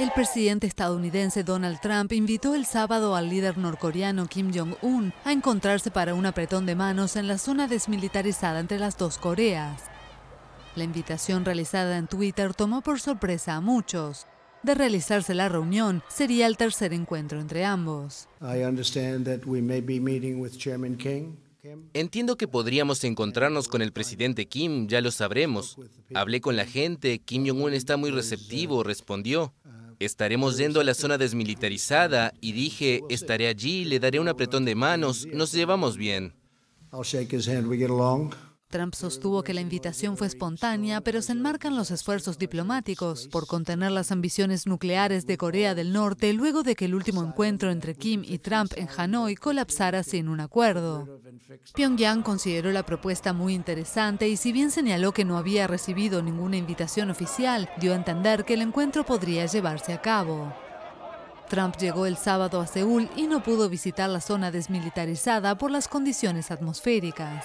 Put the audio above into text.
El presidente estadounidense Donald Trump invitó el sábado al líder norcoreano Kim Jong-un a encontrarse para un apretón de manos en la zona desmilitarizada entre las dos Coreas. La invitación realizada en Twitter tomó por sorpresa a muchos. De realizarse la reunión, sería el tercer encuentro entre ambos. Entiendo que podríamos encontrarnos con el presidente Kim, ya lo sabremos. Hablé con la gente, Kim Jong-un está muy receptivo, respondió. Estaremos yendo a la zona desmilitarizada y dije, estaré allí, le daré un apretón de manos, nos llevamos bien. Trump sostuvo que la invitación fue espontánea, pero se enmarcan los esfuerzos diplomáticos por contener las ambiciones nucleares de Corea del Norte luego de que el último encuentro entre Kim y Trump en Hanoi colapsara sin un acuerdo. Pyongyang consideró la propuesta muy interesante y si bien señaló que no había recibido ninguna invitación oficial, dio a entender que el encuentro podría llevarse a cabo. Trump llegó el sábado a Seúl y no pudo visitar la zona desmilitarizada por las condiciones atmosféricas.